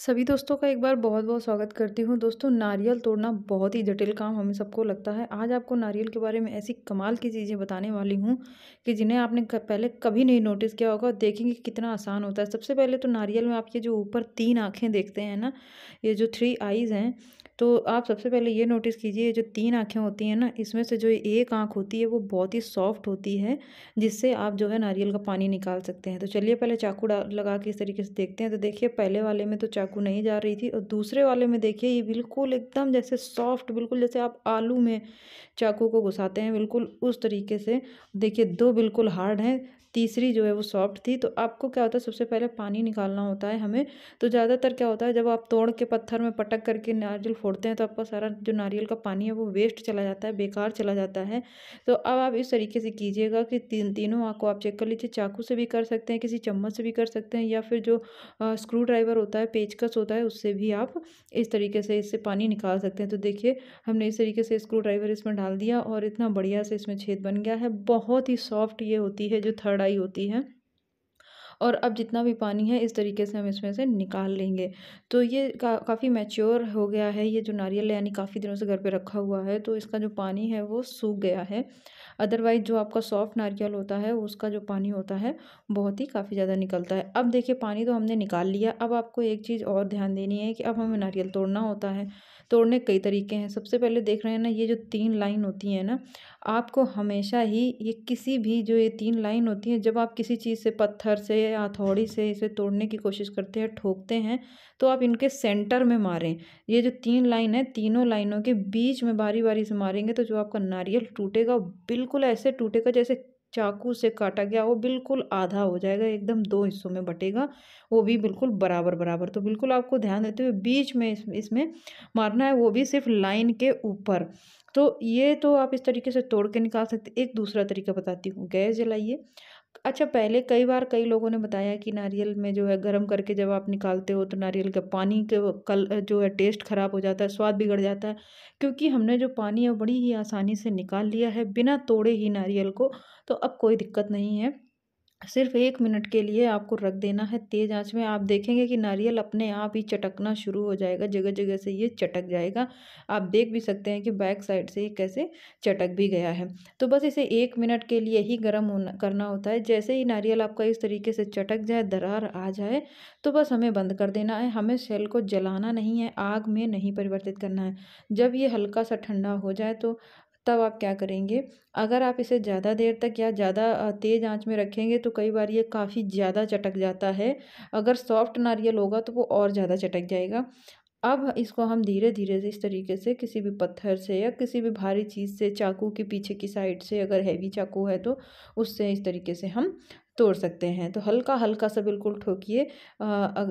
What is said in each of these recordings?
सभी दोस्तों का एक बार बहुत बहुत स्वागत करती हूँ दोस्तों नारियल तोड़ना बहुत ही जटिल काम हमें सबको लगता है आज आपको नारियल के बारे में ऐसी कमाल की चीज़ें बताने वाली हूँ कि जिन्हें आपने पहले कभी नहीं नोटिस किया होगा देखेंगे कि कितना आसान होता है सबसे पहले तो नारियल में आपके जो ऊपर तीन आँखें देखते हैं ना ये जो थ्री आईज़ हैं तो आप सबसे पहले ये नोटिस कीजिए जो तीन आँखें होती हैं ना इसमें से जो एक आँख होती है वो बहुत ही सॉफ्ट होती है जिससे आप जो है नारियल का पानी निकाल सकते हैं तो चलिए पहले चाकू लगा के इस तरीके से देखते हैं तो देखिए पहले वाले में तो चाकू चाकू नहीं जा रही थी और दूसरे वाले में देखिए ये बिल्कुल एकदम जैसे सॉफ्ट बिल्कुल जैसे आप आलू में चाकू को घुसाते हैं बिल्कुल उस तरीके से देखिए दो बिल्कुल हार्ड हैं तीसरी जो है वो सॉफ्ट थी तो आपको क्या होता है सबसे पहले पानी निकालना होता है हमें तो ज़्यादातर क्या होता है जब आप तोड़ के पत्थर में पटक करके नारियल फोड़ते हैं तो आपका सारा जो नारियल का पानी है वो वेस्ट चला जाता है बेकार चला जाता है तो अब आप इस तरीके से कीजिएगा कि तीन तीनों आँख को आप चेक कर लीजिए चाकू से भी कर सकते हैं किसी चम्मच से भी कर सकते हैं या फिर जो स्क्रू ड्राइवर होता है पेचकस होता है उससे भी आप इस तरीके से इससे पानी निकाल सकते हैं तो देखिए हमने इस तरीके से स्क्रू ड्राइवर इसमें डाल दिया और इतना बढ़िया से इसमें छेद बन गया है बहुत ही सॉफ्ट ये होती है जो थर्ड लड़ाई होती है और अब जितना भी पानी है इस तरीके से हम इसमें से निकाल लेंगे तो ये का, काफ़ी मैच्योर हो गया है ये जो नारियल है यानी काफ़ी दिनों से घर पे रखा हुआ है तो इसका जो पानी है वो सूख गया है अदरवाइज जो आपका सॉफ्ट नारियल होता है उसका जो पानी होता है बहुत ही काफ़ी ज़्यादा निकलता है अब देखिए पानी तो हमने निकाल लिया अब आपको एक चीज़ और ध्यान देनी है कि अब हमें नारियल तोड़ना होता है तोड़ने कई तरीके हैं सबसे पहले देख रहे हैं ना ये जो तीन लाइन होती है ना आपको हमेशा ही ये किसी भी जो ये तीन लाइन होती है जब आप किसी चीज़ से पत्थर से से हथौड़ी से इसे तोड़ने की कोशिश करते हैं ठोकते हैं तो आप इनके सेंटर में मारें ये जो तीन लाइन है तीनों लाइनों के बीच में बारी बारी से मारेंगे तो जो आपका नारियल टूटेगा बिल्कुल ऐसे टूटेगा जैसे चाकू से काटा गया वो बिल्कुल आधा हो जाएगा एकदम दो हिस्सों में बटेगा वो भी बिल्कुल बराबर बराबर तो बिल्कुल आपको ध्यान देते हुए बीच में इस इसमें मारना है वो भी सिर्फ लाइन के ऊपर तो ये तो आप इस तरीके से तोड़ के निकाल सकते एक दूसरा तरीका बताती हूँ गैस जलाइए अच्छा पहले कई बार कई लोगों ने बताया कि नारियल में जो है गर्म करके जब आप निकालते हो तो नारियल का पानी के कल जो है टेस्ट ख़राब हो जाता है स्वाद बिगड़ जाता है क्योंकि हमने जो पानी है बड़ी ही आसानी से निकाल लिया है बिना तोड़े ही नारियल को तो अब कोई दिक्कत नहीं है सिर्फ एक मिनट के लिए आपको रख देना है तेज़ आंच में आप देखेंगे कि नारियल अपने आप ही चटकना शुरू हो जाएगा जगह जगह से ये चटक जाएगा आप देख भी सकते हैं कि बैक साइड से ये कैसे चटक भी गया है तो बस इसे एक मिनट के लिए ही गर्म होना करना होता है जैसे ही नारियल आपका इस तरीके से चटक जाए दरार आ जाए तो बस हमें बंद कर देना है हमें सेल को जलाना नहीं है आग में नहीं परिवर्तित करना है जब ये हल्का सा ठंडा हो जाए तो तब आप क्या करेंगे अगर आप इसे ज़्यादा देर तक या ज़्यादा तेज़ आंच में रखेंगे तो कई बार ये काफ़ी ज़्यादा चटक जाता है अगर सॉफ्ट नारियल होगा तो वो और ज़्यादा चटक जाएगा अब इसको हम धीरे धीरे से इस तरीके से किसी भी पत्थर से या किसी भी भारी चीज़ से चाकू के पीछे की साइड से अगर हैवी चाकू है तो उससे इस तरीके से हम तोड़ सकते हैं तो हल्का हल्का सा बिल्कुल ठोकिए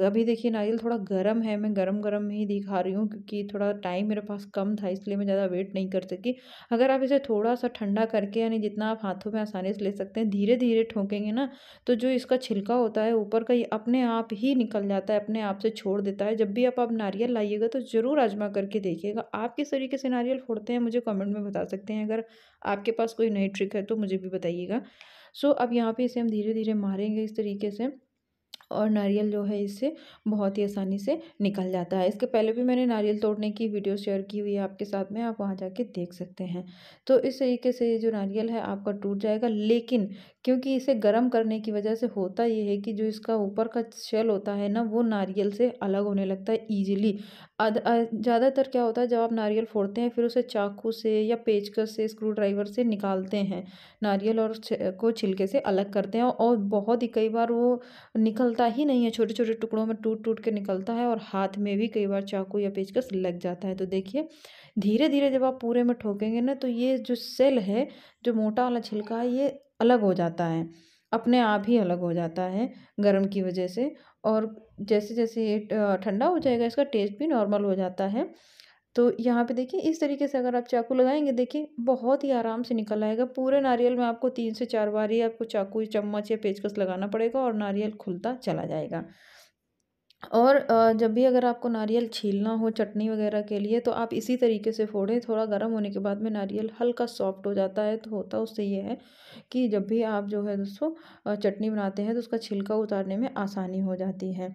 अभी देखिए नारियल थोड़ा गर्म है मैं गर्म गर्म में ही दिखा रही हूँ क्योंकि थोड़ा टाइम मेरे पास कम था इसलिए मैं ज़्यादा वेट नहीं कर सकी अगर आप इसे थोड़ा सा ठंडा करके यानी जितना आप हाथों में आसानी से ले सकते हैं धीरे धीरे ठोकेंगे ना तो जो इसका छिलका होता है ऊपर का ये अपने आप ही निकल जाता है अपने आप से छोड़ देता है जब भी आप आप नारियल लाइएगा तो ज़रूर आजमा करके देखिएगा आप किस तरीके से नारियल फोड़ते हैं मुझे कमेंट में बता सकते हैं अगर आपके पास कोई नई ट्रिक है तो मुझे भी बताइएगा सो अब यहाँ पे इसे हम धीरे धीरे मारेंगे इस तरीके से और नारियल जो है इससे बहुत ही आसानी से निकल जाता है इसके पहले भी मैंने नारियल तोड़ने की वीडियो शेयर की हुई है आपके साथ में आप वहाँ जाके देख सकते हैं तो इस तरीके से ये जो नारियल है आपका टूट जाएगा लेकिन क्योंकि इसे गर्म करने की वजह से होता ये है कि जो इसका ऊपर का शेल होता है ना वो नारियल से अलग होने लगता है ईजिली ज़्यादातर क्या होता है जब आप नारियल फोड़ते हैं फिर उसे चाकू से या पेचकस से स्क्रू ड्राइवर से निकालते हैं नारियल और को छिलके से अलग करते हैं और बहुत ही कई बार वो निकलता ही नहीं है छोटे छोटे टुकड़ों में टूट टूट के निकलता है और हाथ में भी कई बार चाकू या पेचकस लग जाता है तो देखिए धीरे धीरे जब आप पूरे में ठोकेंगे ना तो ये जो सेल है जो मोटा वाला छिलका है ये अलग हो जाता है अपने आप ही अलग हो जाता है गर्म की वजह से और जैसे जैसे ये ठंडा हो जाएगा इसका टेस्ट भी नॉर्मल हो जाता है तो यहाँ पे देखिए इस तरीके से अगर आप चाकू लगाएंगे देखिए बहुत ही आराम से निकल आएगा पूरे नारियल में आपको तीन से चार बार ही आपको चाकू चम्मच या पेचकस लगाना पड़ेगा और नारियल खुलता चला जाएगा और जब भी अगर आपको नारियल छीलना हो चटनी वगैरह के लिए तो आप इसी तरीके से फोड़ें थोड़ा गर्म होने के बाद में नारियल हल्का सॉफ्ट हो जाता है तो होता उससे ये है कि जब भी आप जो है दोस्तों चटनी बनाते हैं तो उसका छिलका उतारने में आसानी हो जाती है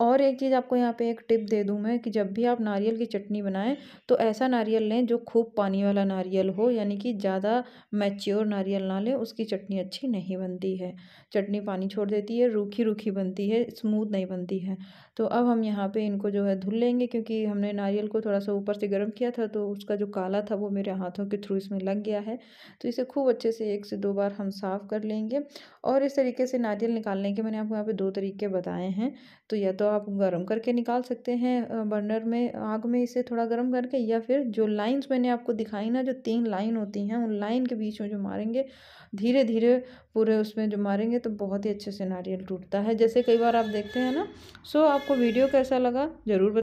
और एक चीज़ आपको यहाँ पे एक टिप दे दूँ मैं कि जब भी आप नारियल की चटनी बनाएं तो ऐसा नारियल लें जो खूब पानी वाला नारियल हो यानी कि ज़्यादा मैच्योर नारियल ना लें उसकी चटनी अच्छी नहीं बनती है चटनी पानी छोड़ देती है रूखी रूखी बनती है स्मूथ नहीं बनती है तो अब हम यहाँ पे इनको जो है धुल लेंगे क्योंकि हमने नारियल को थोड़ा सा ऊपर से गर्म किया था तो उसका जो काला था वो मेरे हाथों के थ्रू इसमें लग गया है तो इसे खूब अच्छे से एक से दो बार हम साफ़ कर लेंगे और इस तरीके से नारियल निकालने के मैंने आपको यहाँ पर दो तरीके बताए हैं तो या तो आप गर्म करके निकाल सकते हैं बर्नर में आग में इसे थोड़ा गर्म करके या फिर जो लाइन्स मैंने आपको दिखाई ना जो तीन लाइन होती हैं उन लाइन के बीच में जो मारेंगे धीरे धीरे पूरे उसमें जो मारेंगे तो बहुत ही अच्छे से नारियल टूटता है जैसे कई बार आप देखते हैं ना सो आपको वीडियो कैसा लगा ज़रूर